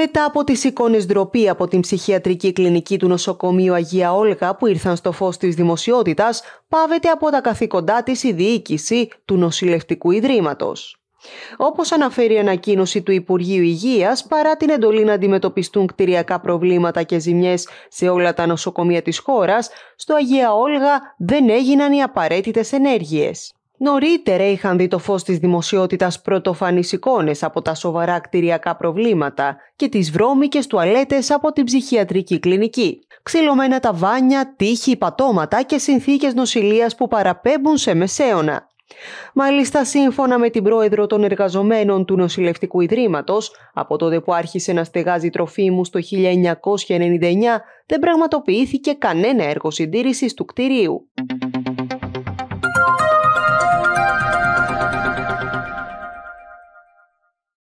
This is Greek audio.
μετά από τις εικόνες ντροπή από την ψυχιατρική κλινική του νοσοκομείου Αγία Όλγα που ήρθαν στο φως της δημοσιότητας, πάβεται από τα καθήκοντά της η διοίκηση του νοσηλευτικού ιδρύματος. Όπως αναφέρει η ανακοίνωση του Υπουργείου Υγείας, παρά την εντολή να αντιμετωπιστούν κτηριακά προβλήματα και ζημιές σε όλα τα νοσοκομεία της χώρας, στο Αγία Όλγα δεν έγιναν οι απαραίτητες ενέργειες. Νωρίτερα είχαν δει το φως της δημοσιότητας πρωτοφανείς εικόνες από τα σοβαρά κτηριακά προβλήματα και τις βρώμικες τουαλέτες από την ψυχιατρική κλινική. Ξυλωμένα τα βάνια, τείχη, πατώματα και συνθήκες νοσηλείας που παραπέμπουν σε μεσαίωνα. Μάλιστα, σύμφωνα με την πρόεδρο των εργαζομένων του Νοσηλευτικού ιδρύματος, από τότε που άρχισε να στεγάζει μου το 1999, δεν πραγματοποιήθηκε κανένα έργο συντήρησης του κτηρίου.